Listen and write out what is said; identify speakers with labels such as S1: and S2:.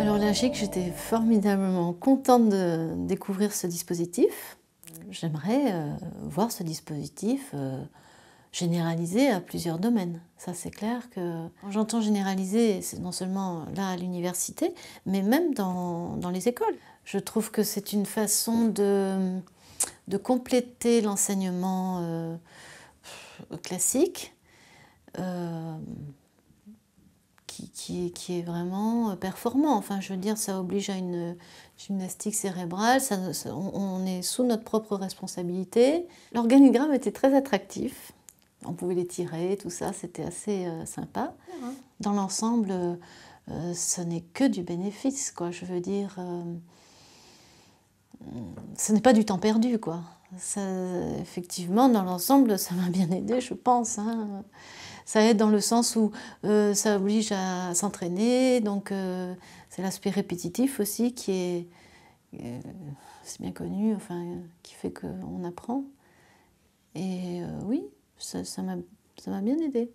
S1: Alors là, j'étais formidablement contente de découvrir ce dispositif. J'aimerais euh, voir ce dispositif euh, généralisé à plusieurs domaines. Ça c'est clair que j'entends généraliser, c'est non seulement là à l'université, mais même dans, dans, les écoles. Je trouve que c'est une façon de, de compléter l'enseignement euh, classique qui, est vraiment euh, performant. Enfin, je veux dire, ça oblige à une euh, gymnastique cérébrale, on, est sous notre propre responsabilité. L'organigramme était très attractif, on pouvait les tirer, tout ça, c'était assez euh, sympa. Dans l'ensemble, ce n'est que du bénéfice, quoi. Je veux dire, ce n'est pas du temps perdu, quoi effectivement, dans l'ensemble, ça m'a bien aidé, je pense. Hein. Ça aide dans le sens où euh, ça oblige à s'entraîner, donc euh, c'est l'aspect répétitif aussi qui est, euh, c'est bien connu, enfin, qui fait qu'on apprend. Et oui, ça m'a ça bien aidé.